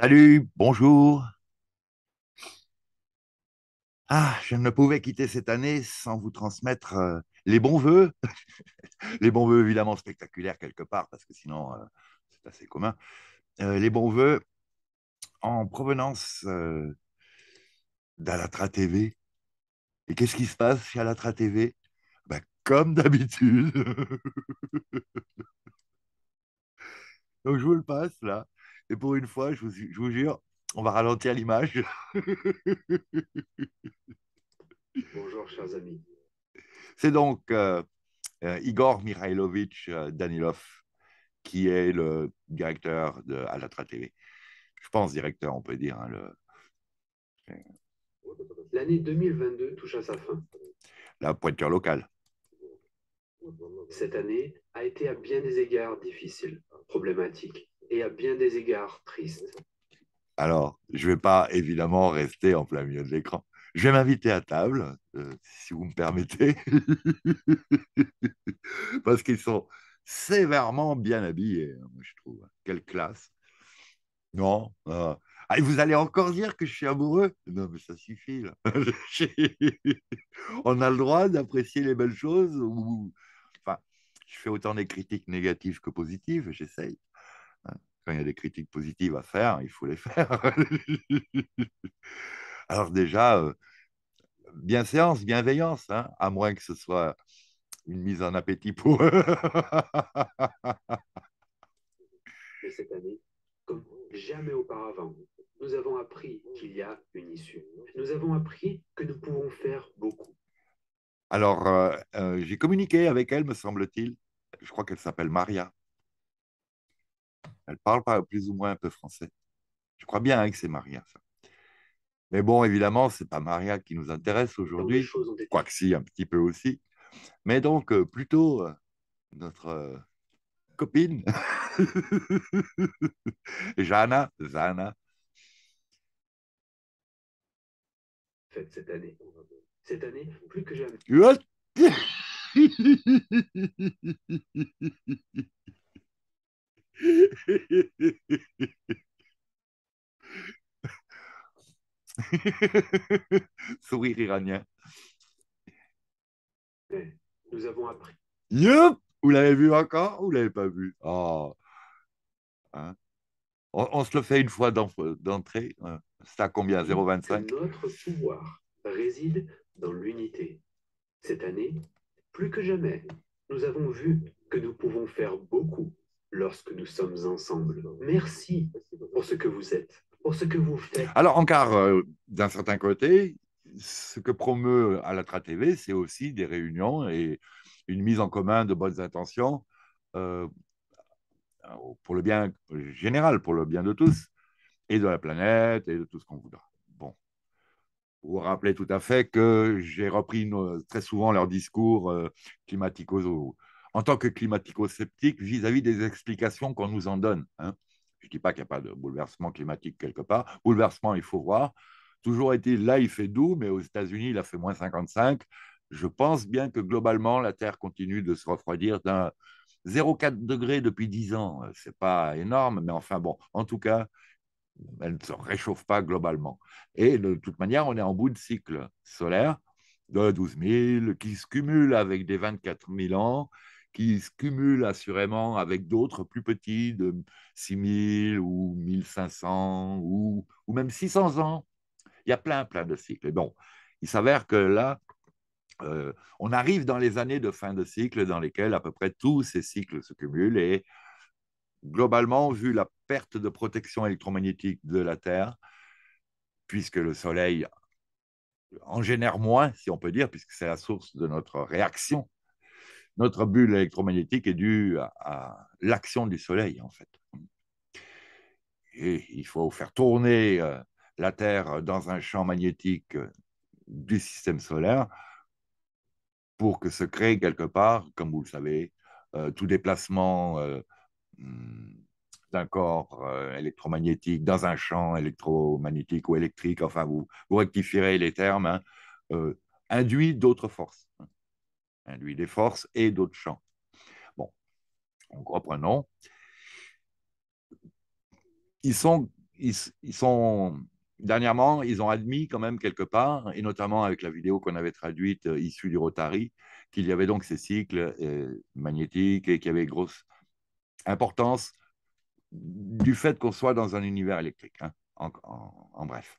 Salut, bonjour. Ah, je ne pouvais quitter cette année sans vous transmettre euh, les bons voeux. les bons voeux évidemment spectaculaires quelque part, parce que sinon euh, c'est assez commun. Euh, les bons voeux en provenance d'Alatra TV. Et qu'est-ce qui se passe chez Alatra TV bah, Comme d'habitude. Donc je vous le passe là. Et pour une fois, je vous, jure, on va ralentir l'image. Bonjour, chers amis. C'est donc euh, euh, Igor Mikhailovich euh, Danilov qui est le directeur de Alatra TV. Je pense directeur, on peut dire. Hein, L'année 2022 touche à sa fin. La pointure locale. Cette année a été à bien des égards difficile, problématique et à bien des égards triste. Alors, je ne vais pas évidemment rester en plein milieu de l'écran. Je vais m'inviter à table, euh, si vous me permettez, parce qu'ils sont sévèrement bien habillés, hein, je trouve. Quelle classe. Non. Euh, ah, et vous allez encore dire que je suis amoureux Non, mais ça suffit. On a le droit d'apprécier les belles choses. Ou... Enfin, je fais autant des critiques négatives que positives, j'essaye. Hein, quand il y a des critiques positives à faire, il faut les faire. Alors déjà, euh, bien séance, bienveillance, hein, à moins que ce soit une mise en appétit pour eux. cette année, comme jamais auparavant, nous avons appris qu'il y a une issue. Nous avons appris que nous pouvons faire beaucoup. Alors, euh, euh, j'ai communiqué avec elle, me semble-t-il. Je crois qu'elle s'appelle Maria. Elle parle pas plus ou moins un peu français. Je crois bien hein, que c'est Maria, ça. Mais bon, évidemment, c'est pas Maria qui nous intéresse aujourd'hui, quoique si, un petit peu aussi. Mais donc, euh, plutôt euh, notre euh, copine, Jana, Zana. Faites cette année, cette année, plus que jamais. Sourire iranien. Nous avons appris. Yep! Vous l'avez vu encore ou vous l'avez pas vu? Ah. Hein? On, on, se le fait une fois d'entrée. C'est à combien 0,25 Notre pouvoir réside dans l'unité. Cette année, plus que jamais, nous avons vu que nous pouvons faire beaucoup lorsque nous sommes ensemble. Merci pour ce que vous êtes, pour ce que vous faites. Alors, encore, car, euh, d'un certain côté, ce que promeut Alatra TV, c'est aussi des réunions et une mise en commun de bonnes intentions euh, pour le bien général, pour le bien de tous, et de la planète, et de tout ce qu'on voudra. Bon. Vous rappelez tout à fait que j'ai repris très souvent leurs discours euh, eaux, en tant que climatico-sceptique vis-à-vis des explications qu'on nous en donne. Hein. Je ne dis pas qu'il n'y a pas de bouleversement climatique quelque part. Bouleversement, il faut voir. Toujours été il là, il fait doux, mais aux États-Unis, il a fait moins 55. Je pense bien que globalement, la Terre continue de se refroidir d'un 0,4 degré depuis 10 ans. Euh, Ce n'est pas énorme, mais enfin bon, en tout cas, elle ne se réchauffe pas globalement. Et de toute manière, on est en bout de cycle solaire de 12 000 qui se cumule avec des 24 000 ans qui se cumulent assurément avec d'autres plus petits de 6000 ou 1500 ou, ou même 600 ans. Il y a plein, plein de cycles. Et bon, il s'avère que là, euh, on arrive dans les années de fin de cycle dans lesquelles à peu près tous ces cycles se cumulent et globalement, vu la perte de protection électromagnétique de la Terre, puisque le Soleil en génère moins, si on peut dire, puisque c'est la source de notre réaction notre bulle électromagnétique est due à, l'action du Soleil, en fait. Et il faut faire tourner euh, la Terre dans un champ magnétique euh, du système solaire pour que se crée quelque part, comme vous le savez, euh, tout déplacement hmm, d'un corps électromagnétique dans un champ électromagnétique ou électrique, enfin vous, rectifierez les termes, hein, induit d'autres forces induit hein, des forces et d'autres champs. Bon, donc reprenons. Ils sont, ils, sont, dernièrement, ils ont admis quand même quelque part, et notamment avec la vidéo qu'on avait traduite euh, issue du Rotary, qu'il y avait donc ces cycles euh, magnétiques et qu'il y avait grosse importance du fait qu'on soit dans un univers électrique, hein, en, bref.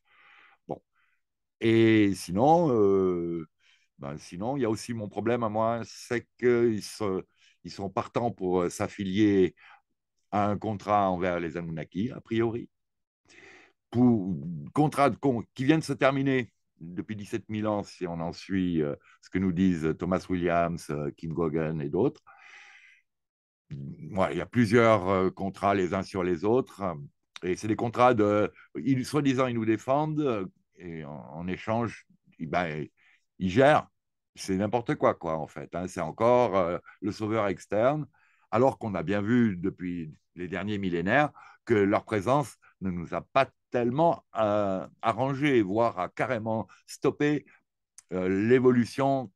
Bon. Et sinon, euh, ben, sinon, il y a aussi mon problème à moi, c'est qu'ils ils sont partants pour euh, s'affilier à un contrat envers les Anunnaki, a priori, pour contrat qui viennent de se terminer depuis 17 000 ans, si on en suit euh, ce que nous disent Thomas Williams, euh, Kim Gogan et d'autres. il y a plusieurs contrats les uns sur les autres. Et c'est des contrats de. Soi-disant, ils nous défendent et en, échange, ils ben, gèrent c'est n'importe quoi, quoi, en fait. Hein. C'est encore euh, le sauveur externe, alors qu'on a bien vu depuis les derniers millénaires que leur présence ne nous a pas tellement euh, arrangé, voire a carrément stoppé euh, l'évolution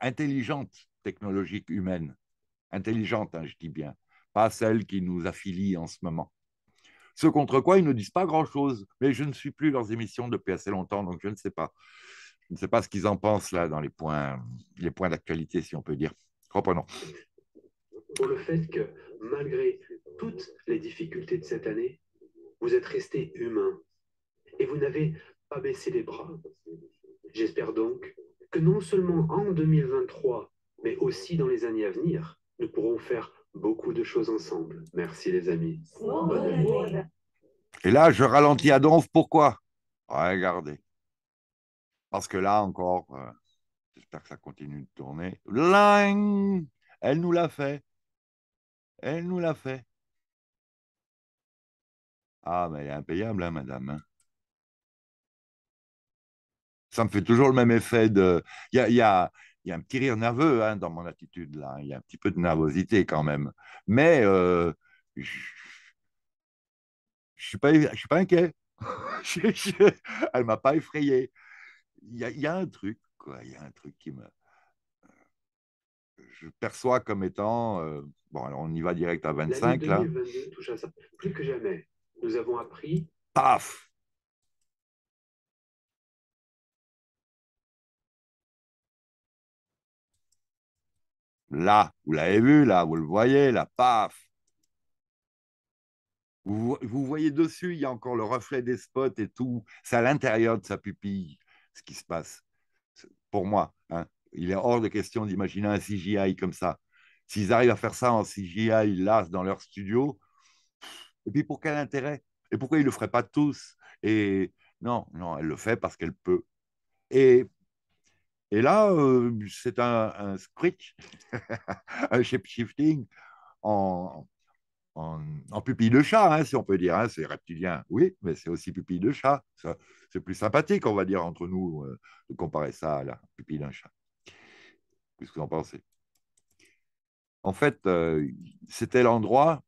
intelligente technologique humaine. Intelligente, hein, je dis bien, pas celle qui nous affilie en ce moment. Ce contre quoi ils ne disent pas grand-chose, mais je ne suis plus leurs émissions depuis assez longtemps, donc je ne sais pas. Je ne sais pas ce qu'ils en pensent là dans les points, les points d'actualité, si on peut dire. Reprenons. Pour le fait que malgré toutes les difficultés de cette année, vous êtes resté humain et vous n'avez pas baissé les bras. J'espère donc que non seulement en 2023, mais aussi dans les années à venir, nous pourrons faire beaucoup de choses ensemble. Merci les amis. Bonne Et là, je ralentis à donf. Pourquoi ah, Regardez. Parce que là encore, euh, j'espère que ça continue de tourner. Line Elle nous l'a fait. Elle nous l'a fait. Ah, mais elle est impayable, hein, madame. Hein. ça me fait toujours le même effet de. Il y a, un petit rire nerveux hein, dans mon attitude là. Il y a un petit peu de nervosité quand même. Mais euh, je ne suis, pas... inquiet. Elle ne m'a pas effrayé il y, a un truc, quoi. Il y a un truc qui me. Euh, je perçois comme étant. Euh, bon, alors on y va direct à 25, là. Plus que jamais, nous avons appris. Paf Là, vous l'avez vu, là, vous le voyez, là, paf vous, voyez dessus, il y a encore le reflet des spots et tout. C'est à l'intérieur de sa pupille ce qui se passe. Pour moi, hein. il est hors de question d'imaginer un CGI comme ça. S'ils arrivent à faire ça en CGI, là, dans leur studio, et puis pour quel intérêt Et pourquoi ils ne le feraient pas tous Et non, non, elle le fait parce qu'elle peut. Et, et là, euh, c'est un, un un shape-shifting en, en, pupille de chat, hein, si on peut dire. Hein, c'est reptilien, oui, mais c'est aussi pupille de chat. C'est plus sympathique, on va dire, entre nous, euh, de comparer ça à la pupille d'un chat. Qu'est-ce que vous en pensez En fait, euh, c'était l'endroit.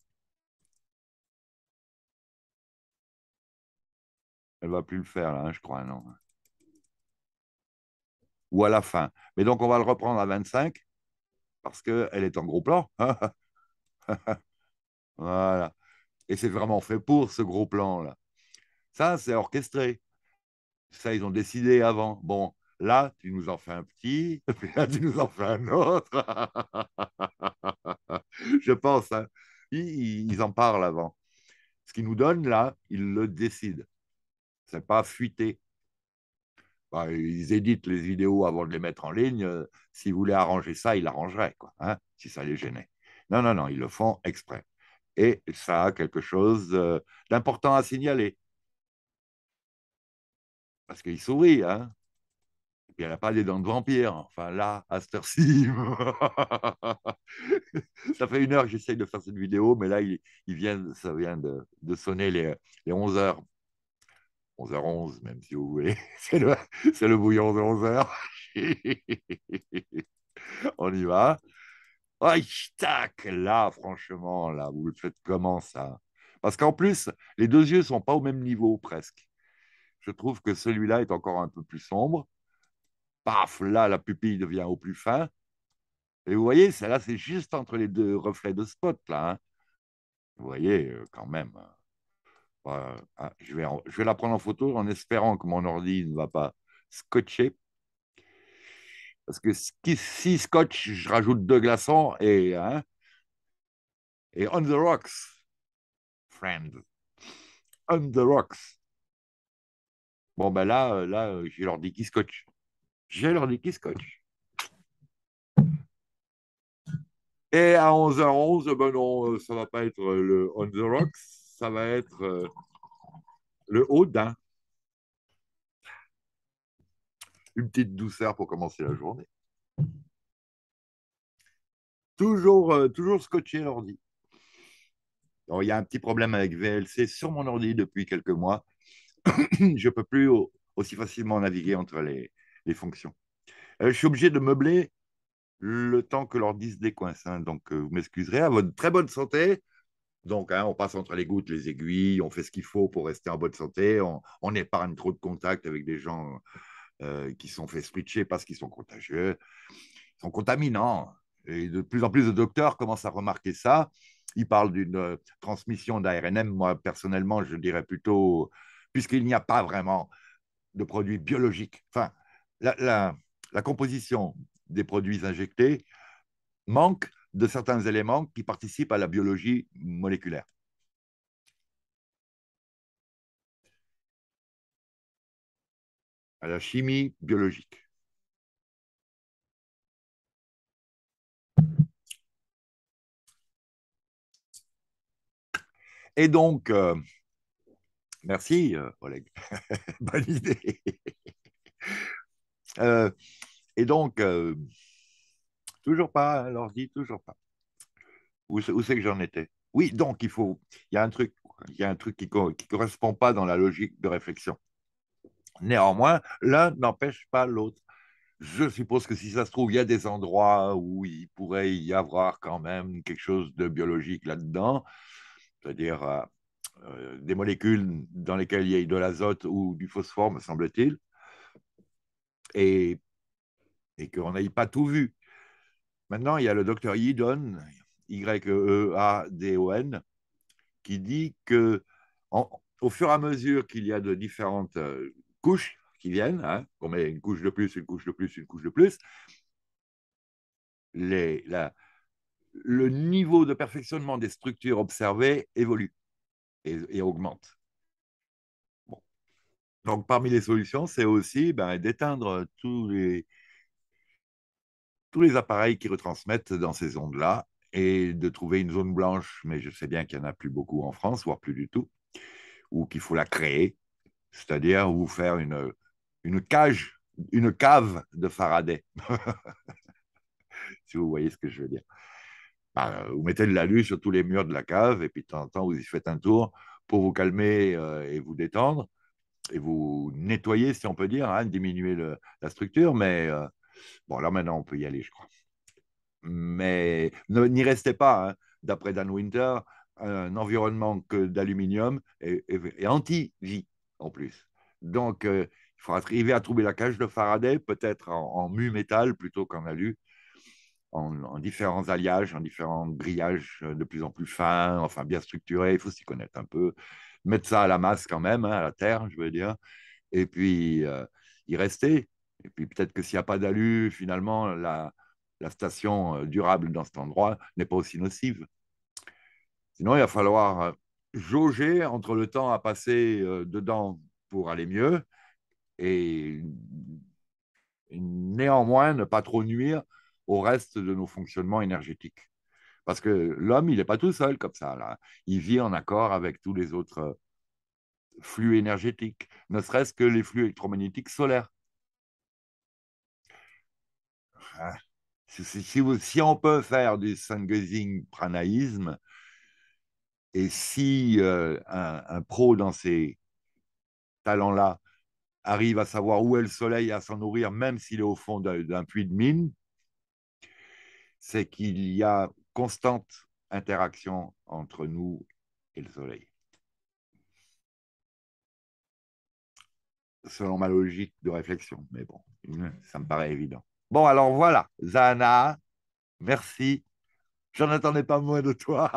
Elle va plus le faire, là, hein, je crois, non Ou à la fin. Mais donc, on va le reprendre à 25 parce qu'elle est en gros plan. Voilà. Et c'est vraiment fait pour ce gros plan-là. Ça, c'est orchestré. Ça, ils ont décidé avant. Bon, là, tu nous en fais un petit, puis là, tu nous en fais un autre. Je pense. Hein. Ils, en parlent avant. Ce qu'ils nous donnent là, ils le décident. C'est pas fuité. Bah, ils éditent les vidéos avant de les mettre en ligne. Euh, s'ils voulaient arranger ça, ils l'arrangeraient, quoi, hein, si ça les gênait. Non, non, non, ils le font exprès et ça a quelque chose euh, d'important à signaler. Parce qu'il sourit, hein Et puis elle n'a pas des dents de vampire. Enfin là, à cette ça fait une heure que j'essaye de faire cette vidéo, mais là, il, vient, ça vient de, sonner les, 11 h 11h11, même si vous voulez. C'est le, le, bouillon de 11h. On y va. Oh, tac, là, franchement, là, vous le faites comment ça Parce qu'en plus, les deux yeux sont pas au même niveau presque. Je trouve que celui-là est encore un peu plus sombre. Paf, là, la pupille devient au plus fin. Et vous voyez, celle-là, c'est juste entre les deux reflets de spot, là. Hein. vous voyez, euh, quand même. Hein. Ah, je, vais, je vais la prendre en photo en espérant que mon ordi ne va pas scotcher parce que si scotch, je rajoute deux glaçons et, hein, et on the rocks, friend. On the rocks. Bon, ben là, euh, là euh, j'ai l'ordi qui scotch. J'ai leur l'ordi qui scotch. Et à 11h11, ben non, euh, ça ne va pas être le on the rocks, ça va être le haut d'un. une petite douceur pour commencer la journée. Toujours, euh, toujours scotché l'ordi. Il y a un petit problème avec VLC sur mon ordi depuis quelques mois. je ne peux plus aussi facilement naviguer entre les, fonctions. Euh, je suis obligé de meubler le temps que l'ordi se décoince. Hein, donc, euh, vous m'excuserez. À votre très bonne santé. Donc, hein, on passe entre les gouttes, les aiguilles, on fait ce qu'il faut pour rester en bonne santé, on, on épargne trop de contacts avec des gens euh, qui sont faits « switcher parce qu'ils sont contagieux, sont contaminants. Et de plus en plus de docteurs commencent à remarquer ça. Ils parlent d'une euh, transmission d'ARNM. Moi, personnellement, je dirais plutôt, puisqu'il n'y a pas vraiment de produits biologiques, enfin, la composition des produits injectés manque de certains éléments qui participent à la biologie moléculaire. à la chimie biologique. Et donc, euh, merci collègue, euh, bonne idée. Euh, et donc, toujours pas, alors hein, dit toujours pas. Où, c'est que j'en étais Oui, donc il faut, il y a un truc, il y a un truc qui ne correspond pas dans la logique de réflexion. Néanmoins, l'un n'empêche pas l'autre. Je suppose que si ça se trouve, il y a des endroits où il pourrait y avoir quand même quelque chose de biologique là-dedans, c'est-à-dire euh, euh, des molécules dans lesquelles il y a de l'azote ou du phosphore, me semble-t-il, et, et qu'on n'ait pas tout vu. Maintenant, il y a le docteur Yidon, Y-E-A-D-O-N, e qui dit que au fur et à mesure qu'il y a de différentes euh, couches qui viennent, hein, on met une couche de plus, une couche de plus, une couche de plus, le niveau de perfectionnement des structures observées évolue et, augmente. Donc, parmi les solutions, c'est aussi ben, d'éteindre tous les, tous les appareils qui retransmettent dans ces ondes-là et de trouver une zone blanche, mais je sais bien qu'il n'y en a plus beaucoup en France, voire plus du tout, ou qu'il faut la créer c'est-à-dire vous faire une, une cage, une cave de Faraday, si vous voyez ce que je veux dire. Bah, vous mettez de l'alu sur tous les murs de la cave et puis de temps en temps, vous y faites un tour pour vous calmer euh, et vous détendre et vous nettoyer, si on peut dire, hein, diminuer la structure. Mais euh, bon, là maintenant, on peut y aller, je crois. Mais n'y restez pas. Hein. D'après Dan Winter, un environnement que d'aluminium et est anti-vie en plus. Donc, euh, il faudra arriver à trouver la cage de Faraday, peut-être en, mu métal plutôt qu'en alu, en, différents alliages, en différents grillages euh, de plus en plus fins, enfin bien structurés. Il faut s'y connaître un peu, mettre ça à la masse quand même, hein, à la terre, je veux dire, et puis euh, y rester. Et puis peut-être que s'il n'y a pas d'alu, finalement, la station durable dans cet endroit n'est pas aussi nocive. Sinon, il va falloir jauger entre le temps à passer euh, dedans pour aller mieux et néanmoins ne pas trop nuire au reste de nos fonctionnements énergétiques. Parce que l'homme, il n'est pas tout seul comme ça. Il vit en accord avec tous les autres euh, flux énergétiques, ne serait-ce que les flux électromagnétiques solaires. Ah, si, on peut faire du Sangazing pranaïsme, et si euh, un, pro dans ces talents-là arrive à savoir où est le soleil et à s'en nourrir, même s'il est au fond d'un puits de mine, c'est qu'il y a constante interaction entre nous et le soleil. Selon ma logique de réflexion, mais bon, ça me paraît évident. Bon, alors voilà, Zana, merci. J'en attendais pas moins de toi.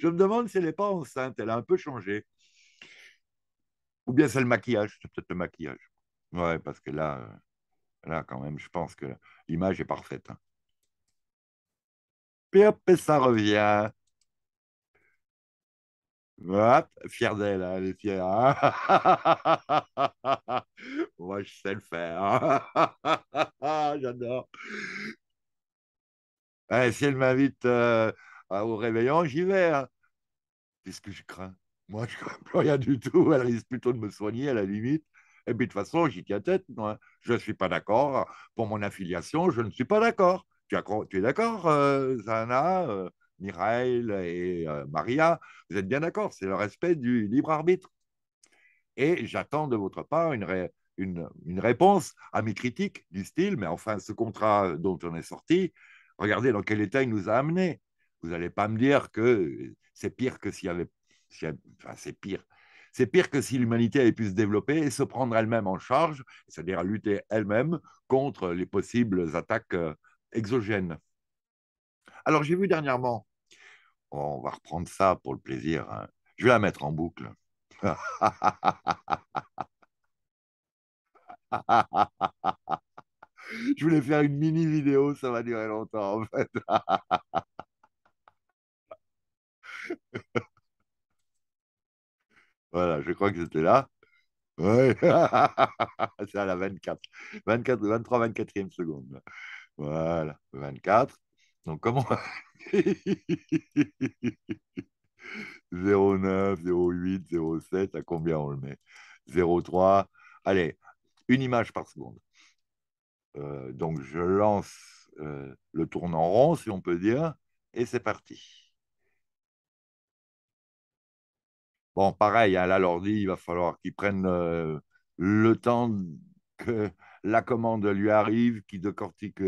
je me demande si elle n'est pas enceinte, elle a un peu changé. Ou bien c'est le maquillage, c'est peut-être le maquillage. Ouais, parce que là, euh, là, quand même, je pense que l'image est parfaite. Hein. ça revient. Hop, fier d'elle, hein, elle est fière. Moi, je sais le faire. J'adore si elle m'invite euh, euh, au réveillon, j'y vais. Hein. Qu'est-ce que je crains Moi, je crains plus rien du tout. Elle risque plutôt de me soigner à la limite. Et puis de toute façon, j'y tiens tête. Hein. Je ne suis pas d'accord pour mon affiliation. Je ne suis pas d'accord. Tu, es d'accord, euh, Zana, Mireille et Maria Vous êtes bien d'accord. C'est le respect du libre arbitre. Et j'attends de votre part une, une réponse à mes critiques, disent-ils. Mais enfin, ce contrat dont on est sorti, Regardez dans quel état il nous a amenés. Vous n'allez pas me dire que c'est pire que s'il y avait. Si, c'est pire. C'est pire que si l'humanité avait pu se développer et se prendre elle-même en charge, c'est-à-dire à lutter elle-même contre les possibles attaques euh, exogènes. Alors j'ai vu dernièrement, on va reprendre ça pour le plaisir, hein. je vais la mettre en boucle. je voulais faire une mini vidéo, ça va durer longtemps en fait. voilà, je crois que c'était là. c'est à la 24. 24 23, 24e seconde. Voilà, 24. Donc comment 09, 08, 07, à combien on le met 03. Allez, une image par seconde. Euh, donc je lance euh, le tournant rond, si on peut dire, et c'est parti. Bon, pareil, à hein, là, l'ordi, il va falloir qu'il prenne euh, le temps que la commande lui arrive, qu'il décortique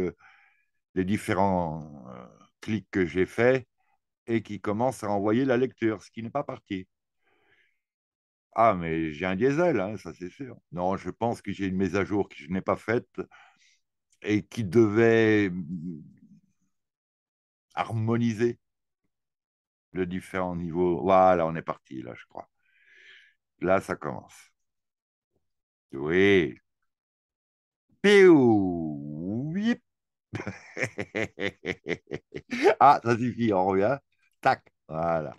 les différents clics que j'ai faits et qu'il commence à envoyer la lecture, ce qui n'est pas parti. Ah, mais j'ai un diesel, hein, ça c'est sûr. Non, je pense que j'ai une mise à jour que je n'ai pas faite et qui devait harmoniser le différents niveaux. Voilà, on est parti, là, je crois. Là, ça commence. Oui. Péou. ah, ça suffit, on revient. Tac, voilà.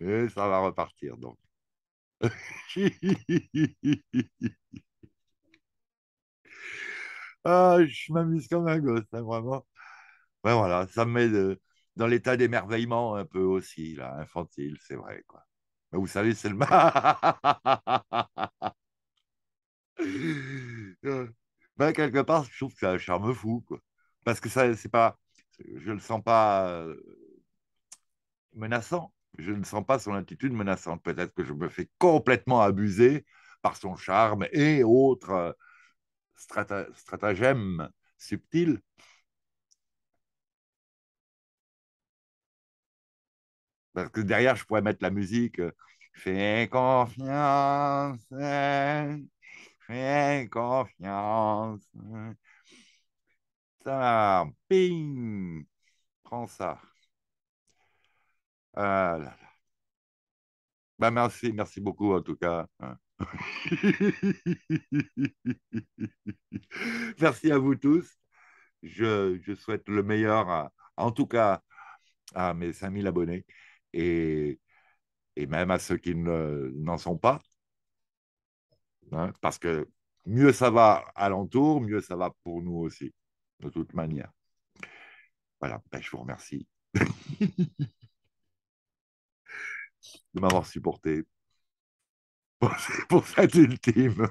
Et ça va repartir, donc. Ah, je m'amuse comme un gosse, hein, vraiment. Ben voilà, ça me met dans l'état d'émerveillement un peu aussi, là, infantile, c'est vrai, quoi. Ben, vous savez, c'est le ben, quelque part, je trouve que c'est un charme fou, quoi. Parce que ça, c'est pas. Je le sens pas euh, menaçant. Je ne sens pas son attitude menaçante. Peut-être que je me fais complètement abuser par son charme et autres euh, stratagème subtil. Parce que derrière, je pourrais mettre la musique. Fais confiance, fais confiance. Ça, ping, prends ça. Ah là bah, merci, merci beaucoup en tout cas. Hein. Merci à vous tous. Je, souhaite le meilleur, en tout cas, à mes 5000 abonnés et, même à ceux qui n'en sont pas. Hein, parce que mieux ça va alentour, mieux ça va pour nous aussi, de toute manière. Voilà, ben, je vous remercie de m'avoir supporté pour, cette ultime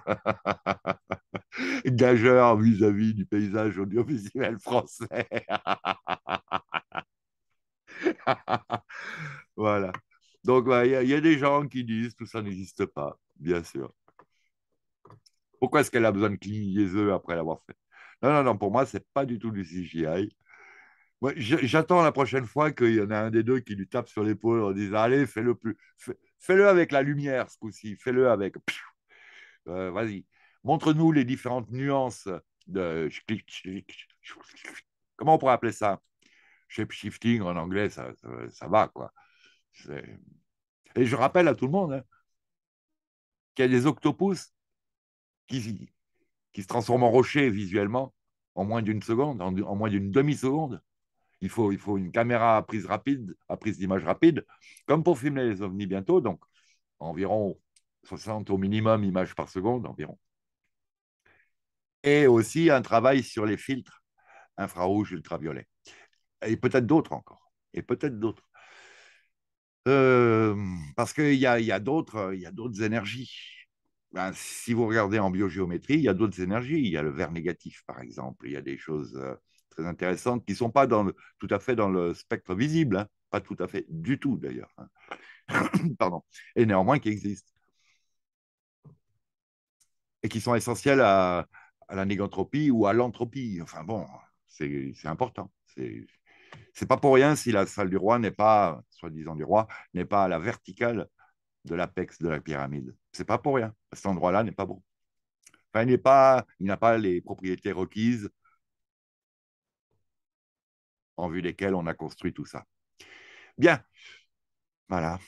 gageur vis-à-vis du paysage audiovisuel français. voilà. Donc, il y, a des gens qui disent tout ça n'existe pas, bien sûr. Pourquoi est-ce qu'elle a besoin de cligner les yeux après l'avoir fait Non, non, non, pour moi, ce n'est pas du tout du CGI. Moi, j'attends la prochaine fois qu'il y en a un des deux qui lui tape sur l'épaule en disant Allez, fais le plus. Fais-le avec la lumière ce coup-ci, fais-le avec. Euh, vas-y, montre-nous les différentes nuances de. Comment on pourrait appeler ça Shape shifting en anglais, ça, ça, va quoi. Et je rappelle à tout le monde hein, qu'il y a des octopus qui, se transforment en rochers visuellement en moins d'une seconde, en moins d'une demi-seconde il faut, une caméra à prise rapide, à prise d'image rapide, comme pour filmer les ovnis bientôt, donc environ 60 au minimum images par seconde environ. Et aussi un travail sur les filtres infrarouges, ultraviolet, Et peut-être d'autres encore. Et peut-être d'autres. Euh, parce qu'il y a, y a d'autres énergies. Ben, si vous regardez en biogéométrie, il y a d'autres énergies. Il y a le vert négatif, par exemple. Il y a des choses euh, très intéressantes, qui ne sont pas dans tout à fait dans le spectre visible, hein. pas tout à fait du tout d'ailleurs, hein. pardon, et néanmoins qui existent. Et qui sont essentielles à, la négantropie ou à l'entropie. Enfin bon, c'est important. C'est pas pour rien si la salle du roi n'est pas, soi-disant du roi, n'est pas à la verticale de l'apex de la pyramide. C'est pas pour rien. Cet endroit-là n'est pas bon. Enfin, il n'est pas, il n'a pas les propriétés requises en vue desquels on a construit tout ça. Bien, voilà.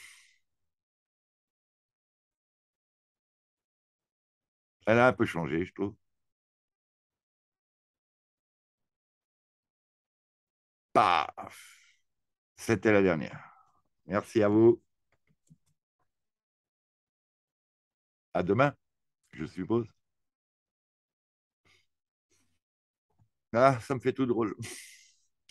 Elle a un peu changé, je trouve. Paf C'était la dernière. Merci à vous. À demain, je suppose. Ah, ça me fait tout drôle.